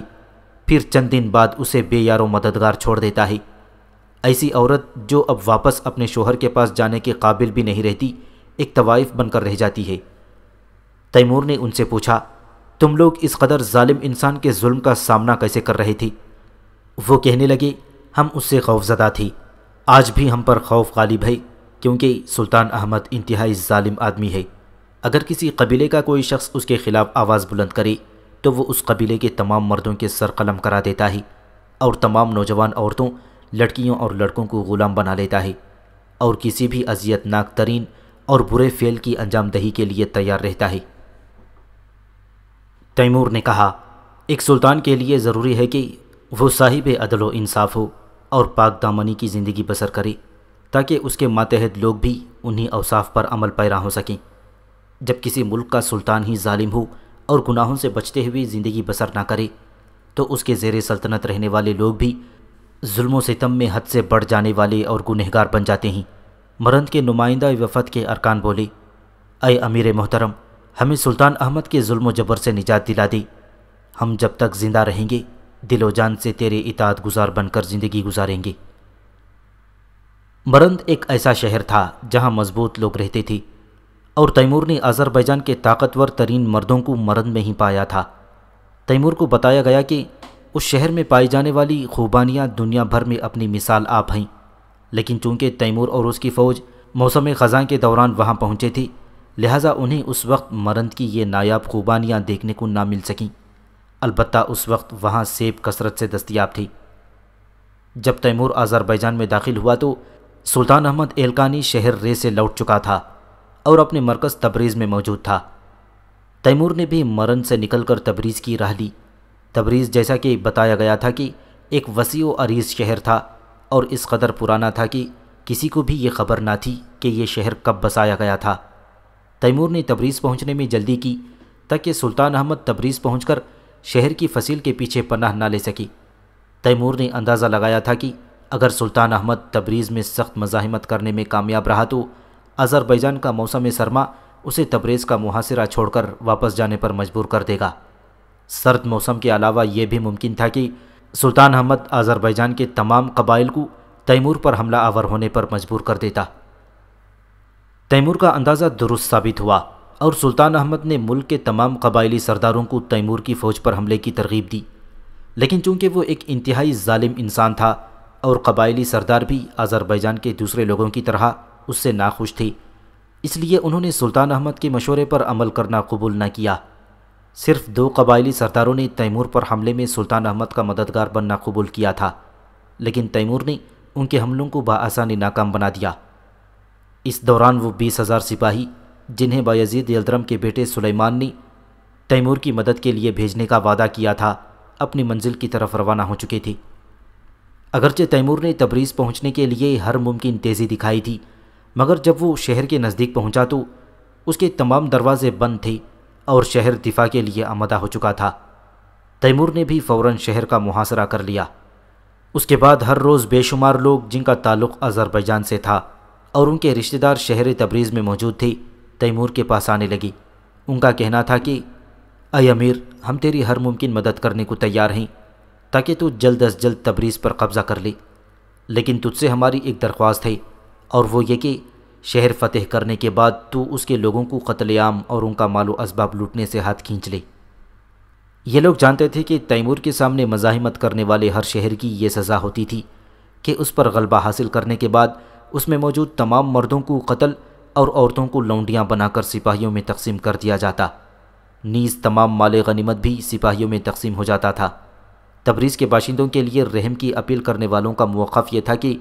फिर चंद दिन बाद उसे बेयारों मददगार छोड़ देता है ऐसी औरत जो अब वापस अपने शोहर के पास जाने के काबिल भी नहीं रहती एक तवाइफ बनकर रह जाती है तैमूर ने उनसे पूछा तुम लोग इस कदर जालिम इंसान के जुल्म का सामना कैसे कर रहे थे वो कहने लगे हम उससे खौफजदा थी आज भी हम पर खौफ गालिब है क्योंकि सुल्तान अहमद इंतहाई जालिम आदमी है अगर किसी कबीले का कोई शख्स उसके ख़िलाफ़ आवाज़ बुलंद करे तो वो उस कबीले के तमाम मर्दों के सर कलम करा देता है और तमाम नौजवान औरतों लड़कियों और लड़कों को ग़ुलाम बना लेता है और किसी भी अजियतनाक तरीन और बुरे फेल की अंजामदही के लिए तैयार रहता है तैमूर ने कहा एक सुल्तान के लिए ज़रूरी है कि वो साहिब अदल व इंसाफ हो और पाक दामनी की ज़िंदगी बसर करे ताकि उसके मातहत लोग भी उन्हीं अवसाफ पर अमल पैरा हो सकें जब किसी मुल्क का सुल्तान ही जालिम हो और गुनाहों से बचते हुए ज़िंदगी बसर ना करे तो उसके जेर सल्तनत रहने वाले लोग भी से तम में हद से बढ़ जाने वाले और गुनहगार बन जाते हैं मरंद के नुमाइंदा वफद के अरकान बोले अय अमीर मोहतरम हमें सुल्तान अहमद के जुल्म जबर से निजात दिला दे हम जब तक ज़िंदा रहेंगे दिलो जान से तेरे इताद गुजार बनकर ज़िंदगी गुजारेंगे मरंद एक ऐसा शहर था जहाँ मजबूत लोग रहते थे और तैमूर ने अज़रबैजान के ताकतवर तरीन मर्दों को मरद में ही पाया था तैमूर को बताया गया कि उस शहर में पाई जाने वाली खूबानियाँ दुनिया भर में अपनी मिसाल आ भईं लेकिन चूंकि तैमूर और उसकी फ़ौज मौसम ख़जा के दौरान वहाँ पहुँचे थी लिहाजा उन्हें उस वक्त मरंद की ये नायाब खूबानियाँ देखने को ना मिल सकें अलबत् उस वक्त वहाँ सेब कसरत से दस्तियाब थी जब तैमूर आज़रबैजान में दाखिल हुआ तो सुल्तान अहमद एलकानी शहर रे से लौट चुका था और अपने मरकज़ तबरेज़ में मौजूद था तैमूर ने भी मरन से निकलकर तबरीज़ की राह ली तबरीज़ जैसा कि बताया गया था कि एक वसी अरीज़ शहर था और इस कदर पुराना था कि किसी को भी ये खबर ना थी कि यह शहर कब बसाया गया था तैमूर ने तबरीज़ पहुंचने में जल्दी की ताकि सुल्तान अहमद तबरीज़ पहुंचकर शहर की फसील के पीछे पनाह ना ले सकी तैमूर ने अंदाज़ा लगाया था कि अगर सुल्तान अहमद तबरीज़ में सख्त मज़ाहमत करने में कामयाब रहा तो अजरबैजान का मौसम सरमा उसे तबरेज़ का मुहासरा छोड़कर वापस जाने पर मजबूर कर देगा सर्द मौसम के अलावा यह भी मुमकिन था कि सुल्तान अहमद अजरबैजान के तमाम कबाइल को तैमूर पर हमला आवर होने पर मजबूर कर देता तैमूर का अंदाज़ा दुरुस्त साबित हुआ और सुल्तान अहमद ने मुल्क के तमाम कबायली सरदारों को तैमूर की फ़ौज पर हमले की तरगीब दी लेकिन चूंकि वो एक इंतहाई ालिम इंसान था और कबाइली सरदार भी अजरबैजान के दूसरे लोगों की तरह उससे नाखुश थी इसलिए उन्होंने सुल्तान अहमद के मशवरे पर अमल करना कबूल न किया सिर्फ दो कबायली सरदारों ने तैमूर पर हमले में सुल्तान अहमद का मददगार बनना कबूल किया था लेकिन तैमूर ने उनके हमलों को बासानी नाकाम बना दिया इस दौरान वो बीस हज़ार सिपाही जिन्हें बायजीद यलदरम के बेटे सुलेमान ने तैमूर की मदद के लिए भेजने का वादा किया था अपनी मंजिल की तरफ रवाना हो चुके थे अगरचे तैमूर ने तबरीज़ पहुंचने के लिए हर मुमकिन तेज़ी दिखाई थी मगर जब वो शहर के नज़दीक पहुंचा तो उसके तमाम दरवाजे बंद थे और शहर दिफा के लिए आमदा हो चुका था तैमूर ने भी फ़ौर शहर का मुहासरा कर लिया उसके बाद हर रोज़ बेशुमार लोग जिनका ताल्लुक़ अज़रबैजान से था और उनके रिश्तेदार शहर तबरीज़ में मौजूद थे तैमूर के पास आने लगी उनका कहना था कि अय अमीर हम तेरी हर मुमकिन मदद करने को तैयार हैं ताकि तू जल्द अज जल्द तबरीज़ पर कब्ज़ा कर ले लेकिन तुझसे हमारी एक दरख्वास्त है और वो ये कि शहर फतेह करने के बाद तू उसके लोगों को कत्लेआम और उनका मालो असबाब लूटने से हाथ खींच ले ये लोग जानते थे कि तैमूर के सामने मज़ामत करने वाले हर शहर की ये सज़ा होती थी कि उस पर गलबा हासिल करने के बाद उसमें मौजूद तमाम मर्दों को कत्ल और औरतों को लौंडियाँ बनाकर सिपाहियों में तकसीम कर दिया जाता नीज़ तमाम माल गनीमत भी सिपाहियों में तकसीम हो जाता था तबरीज़ के बाशिंदों के लिए रहम की अपील करने वालों का मौक़ यह था कि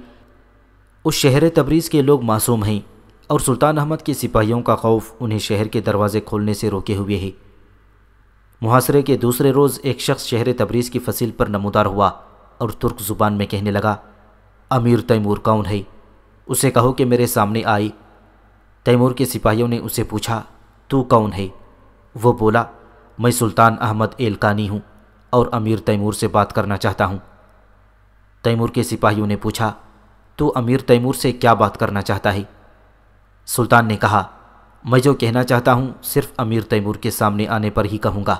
उस शहर तबरीज़ के लोग मासूम हैं और सुल्तान अहमद के सिपाहियों का खौफ उन्हें शहर के दरवाज़े खोलने से रोके हुए है मुहासरे के दूसरे रोज़ एक शख्स शहर तबरीज़ की फसील पर नमोदार हुआ और तुर्क ज़ुबान में कहने लगा अमीर तैमूर कौन है उसे कहो कि मेरे सामने आई तैमूर के सिपाहियों ने उसे पूछा तू कौन है वो बोला मैं सुल्तान अहमद एलकानी हूँ और अमीर तैमूर से बात करना चाहता हूँ तैमूर के सिपाहियों ने पूछा तू अमीर तैमूर से क्या बात करना चाहता है सुल्तान ने कहा मैं जो कहना चाहता हूँ सिर्फ अमीर तैमूर के सामने आने पर ही कहूँगा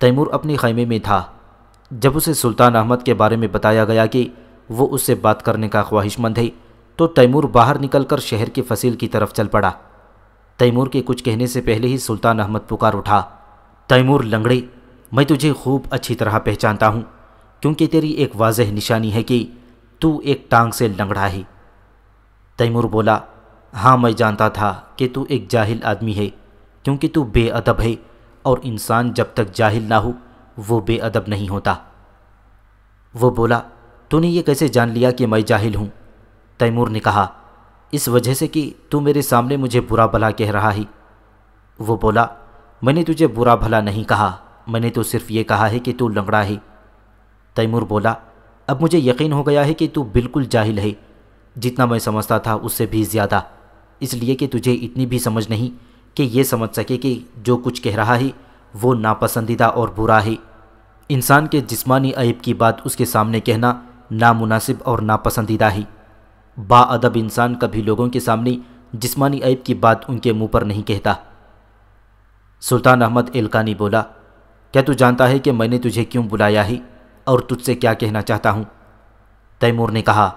तैमूर अपने खैमे में था जब उसे सुल्तान अहमद के बारे में बताया गया कि वो उससे बात करने का ख्वाहिशमंद है तो तैमूर बाहर निकलकर शहर की फसील की तरफ चल पड़ा तैमूर के कुछ कहने से पहले ही सुल्तान अहमद पुकार उठा तैमूर लंगड़े मैं तुझे खूब अच्छी तरह पहचानता हूँ क्योंकि तेरी एक वाजह निशानी है कि तू एक टांग से लंगड़ा ही तैमूर बोला हाँ मैं जानता था कि तू एक जाहिल आदमी है क्योंकि तू बेअदब है और इंसान जब तक जाहिल ना हो वो बेअदब नहीं होता वो बोला तूने ये कैसे जान लिया कि मैं जाहिल हूँ तैमूर ने कहा इस वजह से कि तू मेरे सामने मुझे बुरा भला कह रहा है वो बोला मैंने तुझे बुरा भला नहीं कहा मैंने तो सिर्फ ये कहा है कि तू लंगड़ा है तैमूर बोला अब मुझे यकीन हो गया है कि तू बिल्कुल जाहिल है जितना मैं समझता था उससे भी ज़्यादा इसलिए कि तुझे इतनी भी समझ नहीं कि ये समझ सके कि जो कुछ कह रहा है वो नापसंदीदा और बुरा है इंसान के जिस्मानी अब की बात उसके सामने कहना नामुनासिब और नापसंदीदा है बाअदब इंसान कभी लोगों के सामने जिस्मानी अब की बात उनके मुंह पर नहीं कहता सुल्तान अहमद एलकानी बोला क्या तू जानता है कि मैंने तुझे क्यों बुलाया है और तुझसे क्या कहना चाहता हूँ तैमूर ने कहा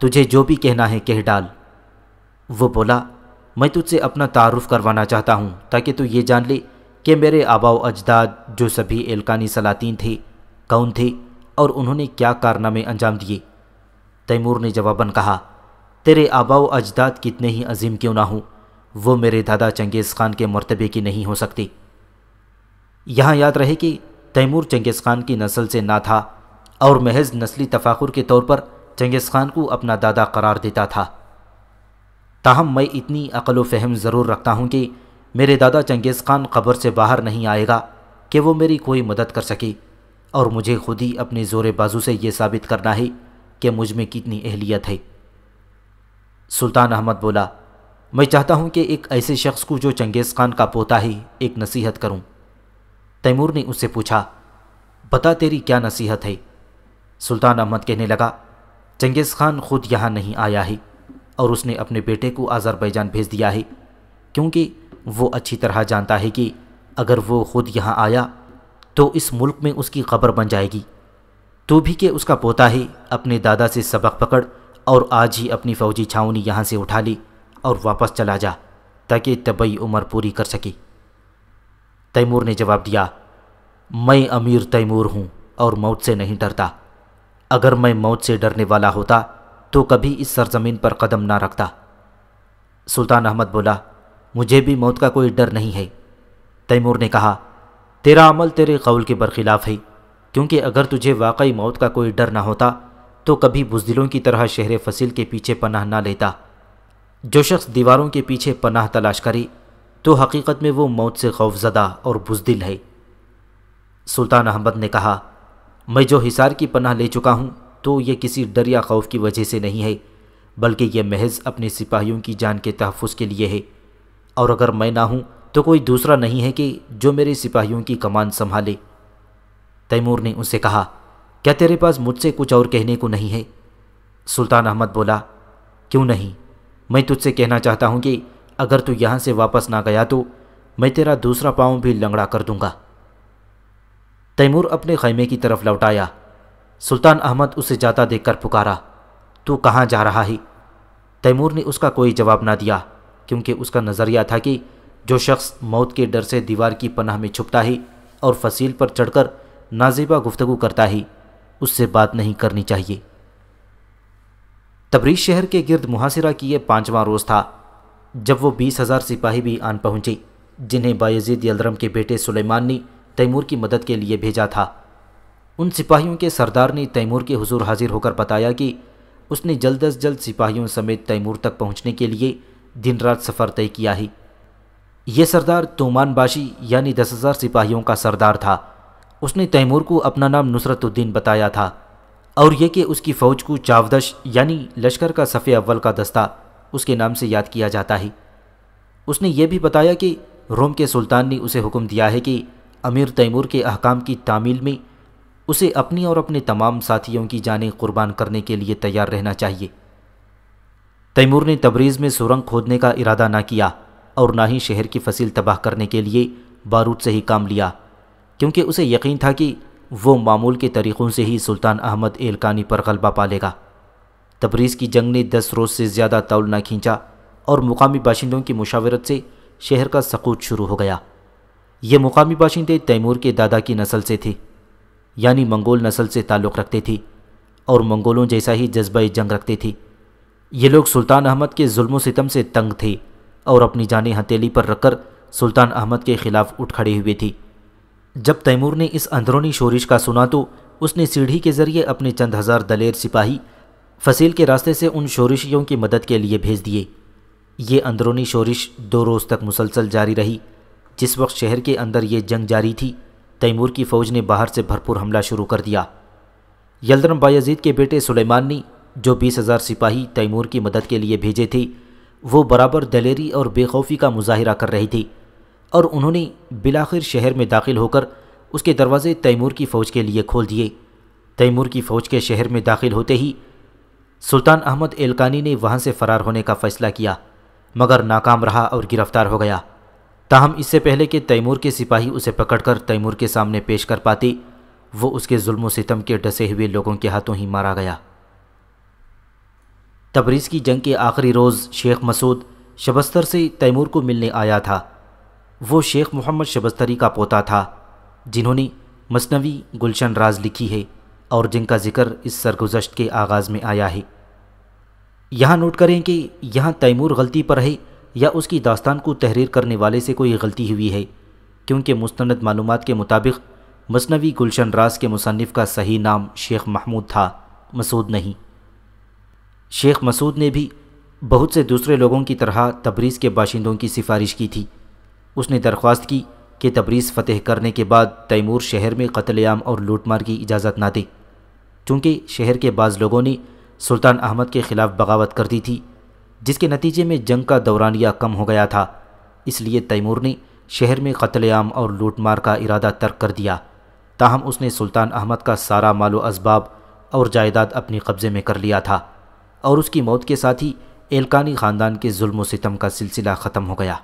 तुझे जो भी कहना है कह डाल वो बोला मैं तुझसे अपना तारुफ करवाना चाहता हूँ ताकि तू ये जान ले कि मेरे आबाव अजदाद जो सभी एलकानी सलातीन थे कौन थे और उन्होंने क्या कारनामे अंजाम दिए तैमूर ने जवाबन कहा तेरे आबाव अजदाद कितने ही अजीम क्यों ना हों वो मेरे दादा चंगेज़ खान के मरतबे की नहीं हो सकती यहाँ याद रहे कि तैमूर चंगेज़ खान की नस्ल से ना था और महज नस्ली तफाखुर के तौर पर चंगेज़ खान को अपना दादा करार देता था ताहम मैं इतनी अकल व फहम ज़रूर रखता हूँ कि मेरे दादा चंगेज़ खान कब्र से बाहर नहीं आएगा कि वो मेरी कोई मदद कर सके और मुझे खुद ही अपने ज़ोर बाजू से ये साबित करना है कि मुझ में कितनी अहलियत है सुल्तान अहमद बोला मैं चाहता हूँ कि एक ऐसे शख्स को जो चंगेज़ खान का पोता ही एक नसीहत करूँ तैमूर ने उससे पूछा बता तेरी क्या नसीहत है सुल्तान अहमद कहने लगा चंगेज़ खान खुद यहाँ नहीं आया है और उसने अपने बेटे को आज़रबैजान भेज दिया है क्योंकि वो अच्छी तरह जानता है कि अगर वो खुद यहाँ आया तो इस मुल्क में उसकी खबर बन जाएगी तो भी कि उसका पोता ही अपने दादा से सबक पकड़ और आज ही अपनी फ़ौजी छावनी यहाँ से उठा ली और वापस चला जा ताकि तबई उम्र पूरी कर सके तैमूर ने जवाब दिया मैं अमीर तैमूर हूँ और मौत से नहीं डरता अगर मैं मौत से डरने वाला होता तो कभी इस सरजमीन पर कदम ना रखता सुल्तान अहमद बोला मुझे भी मौत का कोई डर नहीं है तैमूर ने कहा तेरा अमल तेरे कौल के बरखिलाफ़ है क्योंकि अगर तुझे वाकई मौत का कोई डर ना होता तो कभी बुजदिलों की तरह शहर फसील के पीछे पनाह ना लेता जो शख्स दीवारों के पीछे पनाह तलाश करी तो हकीकत में वो मौत से खौफजदा और बुजदिल है सुल्तान अहमद ने कहा मैं जो हिसार की पनाह ले चुका हूँ तो ये किसी डर या खौफ की वजह से नहीं है बल्कि यह महज अपने सिपाहियों की जान के तहफ़ के लिए है और अगर मैं ना हूँ तो कोई दूसरा नहीं है कि जो मेरे सिपाहियों की कमान संभाले तैमूर ने उनसे कहा क्या तेरे पास मुझसे कुछ और कहने को नहीं है सुल्तान अहमद बोला क्यों नहीं मैं तुझसे कहना चाहता हूँ कि अगर तू यहां से वापस ना गया तो मैं तेरा दूसरा पांव भी लंगड़ा कर दूंगा तैमूर अपने खैमे की तरफ लौटाया सुल्तान अहमद उसे जाता देखकर पुकारा तू कहां जा रहा है तैमूर ने उसका कोई जवाब ना दिया क्योंकि उसका नज़रिया था कि जो शख्स मौत के डर से दीवार की पनाह में छुपता है और फसील पर चढ़कर नाजेबा गुफ्तगु करता है उससे बात नहीं करनी चाहिए तबरीज शहर के गिर्द मुहासिरा किए पांचवां रोज़ था जब वो बीस हज़ार सिपाही भी आन पहुंचे जिन्हें बायजीद यलरम के बेटे सुलेमान ने तैमूर की मदद के लिए भेजा था उन सिपाहियों के सरदार ने तैमूर के हुजूर हाजिर होकर बताया कि उसने जल्द अज जल्द सिपाहियों समेत तैमूर तक पहुंचने के लिए दिन रात सफ़र तय किया है ये सरदार तोमान बाशी यानी दस हज़ार सिपाहियों का सरदार था उसने तैमूर को अपना नाम नुसरतुद्दीन बताया था और यह कि उसकी फ़ौज को चावदश यानी लश्कर का सफ़े अव्वल का दस्ता उसके नाम से याद किया जाता है उसने ये भी बताया कि रोम के सुल्तान ने उसे हुक्म दिया है कि अमीर तैमूर के अहकाम की तामील में उसे अपनी और अपने तमाम साथियों की जानें कुर्बान करने के लिए तैयार रहना चाहिए तैमूर ने तबरीज़ में सुरंग खोदने का इरादा ना किया और ना ही शहर की फसल तबाह करने के लिए बारूद से ही काम लिया क्योंकि उसे यकीन था कि वो मामूल के तरीक़ों से ही सुल्तान अहमद एलकानी पर गलबा पालेगा तबरीज़ की जंग ने दस रोज़ से ज़्यादा ना खींचा और मुकामी बाशिंदों की मुशावरत से शहर का सकूत शुरू हो गया ये मुकामी बाशिंदे तैमूर के दादा की नस्ल से थे यानी मंगोल नस्ल से ताल्लुक़ रखते थे और मंगोलों जैसा ही जज्बा जंग रखते थे ये लोग सुल्तान अहमद के जुल्म सितम से तंग थे और अपनी जानें हथेली पर रखकर सुल्तान अहमद के खिलाफ उठ खड़े हुए थे जब तैमूर ने इस अंदरूनी शोरिश का सुना तो उसने सीढ़ी के ज़रिए अपने चंद हज़ार दलेर सिपाही फसील के रास्ते से उन शोरिशियों की मदद के लिए भेज दिए ये अंदरूनी शोरिश दो रोज़ तक मुसलसल जारी रही जिस वक्त शहर के अंदर ये जंग जारी थी तैमूर की फ़ौज ने बाहर से भरपूर हमला शुरू कर दिया यलदरम बायजीद के बेटे सुलेमानी जो बीस हज़ार सिपाही तैमूर की मदद के लिए भेजे थे वो बराबर दलेरी और बेखौफी का मुजाहरा कर रही थी और उन्होंने बिलाखिर शहर में दाखिल होकर उसके दरवाजे तैमूर की फ़ौज के लिए खोल दिए तैमूर की फ़ौज के शहर में दाखिल होते ही सुल्तान अहमद एलकानी ने वहाँ से फरार होने का फैसला किया मगर नाकाम रहा और गिरफ्तार हो गया ताहम इससे पहले कि तैमूर के सिपाही उसे पकड़कर तैमूर के सामने पेश कर पाती वो उसके जुल्म सितम के डसे हुए लोगों के हाथों ही मारा गया तबरीज़ की जंग के आखिरी रोज़ शेख मसूद शबस्तर से तैमूर को मिलने आया था वो शेख मोहम्मद शबस्तरी का पोता था जिन्होंने मसनवी गुलशन राज लिखी है और जिनका जिक्र इस सरगुजश्त के आगाज़ में आया है यहाँ नोट करें कि यहाँ तैमूर गलती पर है या उसकी दास्तान को तहरीर करने वाले से कोई गलती हुई है क्योंकि मुस्ंद मालूम के मुताबिक मसनवी गुलशन रास के मुसनफ़ का सही नाम शेख महमूद था मसूद नहीं शेख मसूद ने भी बहुत से दूसरे लोगों की तरह तबरीज़ के बाशिंदों की सिफारिश की थी उसने दरख्वास्त की कि तबरीज़ फ़तेह करने के बाद तैमूर शहर में कतलेआम और लूटमार की इजाज़त ना दे चूँकि शहर के बाज़ लोगों ने सुल्तान अहमद के ख़िलाफ़ बगावत कर दी थी जिसके नतीजे में जंग का दौरानिया कम हो गया था इसलिए तैमूर ने शहर में कत्लेआम और लूटमार का इरादा तर्क कर दिया ताहम उसने सुल्तान अहमद का सारा मालो असबाब और जायदाद अपने कब्ज़े में कर लिया था और उसकी मौत के साथ ही एलकानी ख़ानदान के जुल्म सितम का सिलसिला ख़त्म हो गया